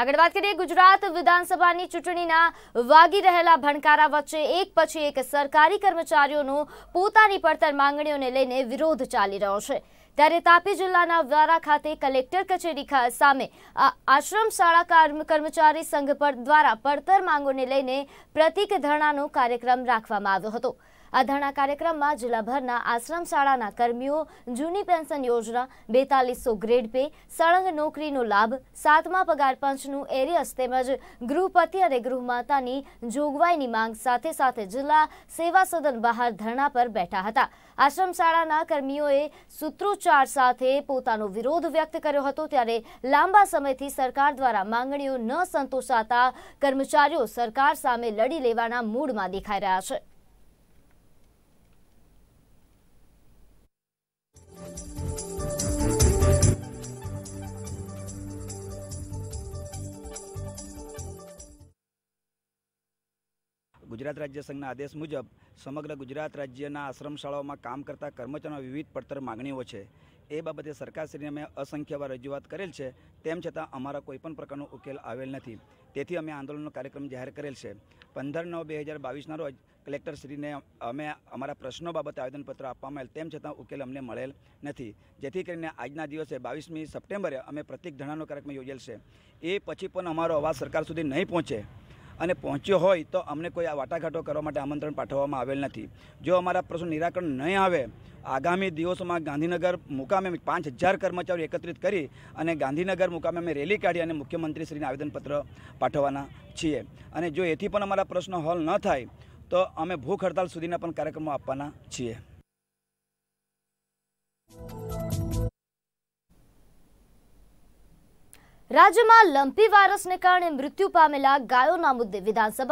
આગળ વાત કરીએ ગુજરાત વિધાનસભાની ચૂંટણીના વાગી રહેલા ભણકારા વચ્ચે એક પછી એક સરકારી કર્મચારીઓનું પોતાની પડતર માંગણીઓને લઈને વિરોધ ચાલી રહ્યો છે ત્યારે તાપી જિલ્લાના વ્યારા ખાતે કલેક્ટર કચેરી સામે આશ્રમ શાળા કર્મચારી સંઘ પર દ્વારા પડતર માંગોને લઈને પ્રતિક ધરણાનો કાર્યક્રમ રાખવામાં આવ્યો હતો આ ધરણા કાર્યક્રમમાં જિલ્લાભરના આશ્રમ શાળાના કર્મીઓ જૂની પેન્શન યોજના બેતાલીસો ગ્રેડ પે સળંગ નોકરીનો લાભ સાતમા પગાર પંચનું એરિયસ તેમજ ગૃહપતિ અને ગૃહમાતાની જોગવાઈની માંગ સાથે સાથે જિલ્લા સેવા સદન બહાર ધરણા પર બેઠા હતા આશ્રમ શાળાના કર્મીઓએ સૂત્રોચ્ચાર સાથે પોતાનો વિરોધ વ્યક્ત કર્યો હતો ત્યારે લાંબા સમયથી સરકાર દ્વારા માંગણીઓ ન સંતોષાતા કર્મચારીઓ સરકાર સામે લડી લેવાના મૂડમાં દેખાઈ રહ્યા છે ગુજરાત રાજ્ય સંઘના આદેશ મુજબ સમગ્ર ગુજરાત રાજ્યના આશ્રમશાળાઓમાં કામ કરતા કર્મચારીઓ વિવિધ પડતર માગણીઓ છે એ બાબતે સરકારશ્રીને અમે અસંખ્યવાર રજૂઆત કરેલ છે તેમ છતાં અમારા કોઈપણ પ્રકારનો ઉકેલ આવેલ નથી તેથી અમે આંદોલનનો કાર્યક્રમ જાહેર કરેલ છે પંદર નવ બે હજાર બાવીસના રોજ કલેક્ટરશ્રીને અમે અમારા પ્રશ્નો બાબતે આવેદનપત્ર આપવામાં આવેલ તેમ છતાં ઉકેલ અમને મળેલ નથી જેથી કરીને આજના દિવસે બાવીસમી સપ્ટેમ્બરે અમે પ્રતિક ધરણાનો કાર્યક્રમ યોજેલ છે એ પછી પણ અમારો અવાજ સરકાર સુધી નહીં પહોંચે અને પહોંચ્યો હોય તો અમને કોઈ વાટાઘાટો કરવા માટે આમંત્રણ પાઠવવામાં આવેલ નથી જો અમારા પ્રશ્ન નિરાકરણ નહીં આવે આગામી દિવસોમાં ગાંધીનગર મુકામે પાંચ હજાર કર્મચારીઓ એકત્રિત કરી અને ગાંધીનગર મુકામે અમે રેલી કાઢી અને મુખ્યમંત્રીશ્રીને આવેદનપત્ર પાઠવવાના છીએ અને જો એથી પણ અમારા પ્રશ્નો હલ ન થાય તો અમે ભૂખ હડતાલ સુધીના પણ કાર્યક્રમો આપવાના છીએ રાજ્યમાં લંપી વાયરસને કારણે મૃત્યુ પામેલા ગાયોના મુદ્દે વિધાનસભા